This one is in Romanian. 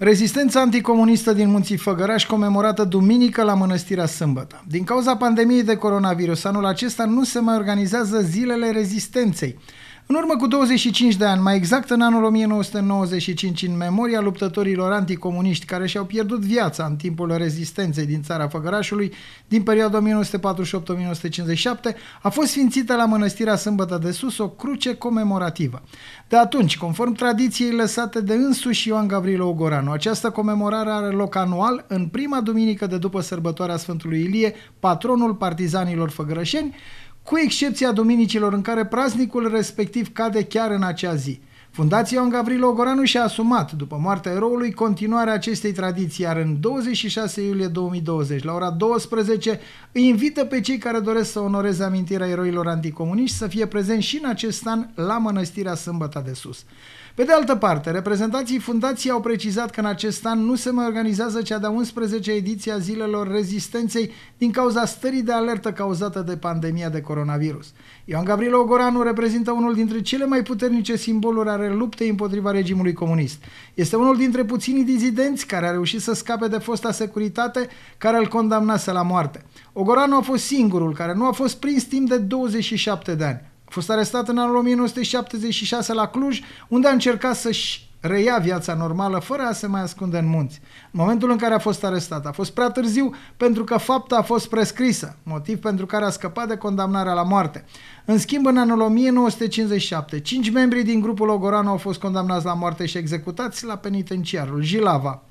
Rezistența anticomunistă din Munții Făgăraș comemorată duminică la Mănăstirea Sâmbătă. Din cauza pandemiei de coronavirus, anul acesta nu se mai organizează zilele rezistenței. În urmă cu 25 de ani, mai exact în anul 1995, în memoria luptătorilor anticomuniști care și-au pierdut viața în timpul rezistenței din țara Făgărașului din perioada 1948-1957, a fost sfințită la Mănăstirea Sâmbătă de Sus o cruce comemorativă. De atunci, conform tradiției lăsate de însuși Ioan Gavrilo Ogoranu, această comemorare are loc anual în prima duminică de după sărbătoarea Sfântului Ilie, patronul partizanilor făgărășeni, cu excepția duminicilor în care praznicul respectiv cade chiar în acea zi. Fundația Ion Gavrilo Ogoranu și-a asumat, după moartea eroului, continuarea acestei tradiții, iar în 26 iulie 2020, la ora 12, îi invită pe cei care doresc să onoreze amintirea eroilor anticomuniști să fie prezenți și în acest an la Mănăstirea Sâmbăta de Sus. Pe de altă parte, reprezentanții fundației au precizat că în acest an nu se mai organizează cea de-a 11-a ediție a Zilelor Rezistenței din cauza stării de alertă cauzată de pandemia de coronavirus. Ioan Gavrilo Ogoranu reprezintă unul dintre cele mai puternice simboluri ale declarările luptei împotriva regimului comunist. Este unul dintre puținii dizidenți care a reușit să scape de fosta securitate care îl condamnase la moarte. Ogoranu a fost singurul care nu a fost prins timp de 27 de ani. A fost arestat în anul 1976 la Cluj, unde a încercat să-și reia viața normală fără a se mai ascunde în munți. În momentul în care a fost arestat, a fost prea târziu pentru că fapta a fost prescrisă, motiv pentru care a scăpat de condamnarea la moarte. În schimb, în anul 1957, cinci membri din grupul Ogorano au fost condamnați la moarte și executați la penitenciarul Jilava.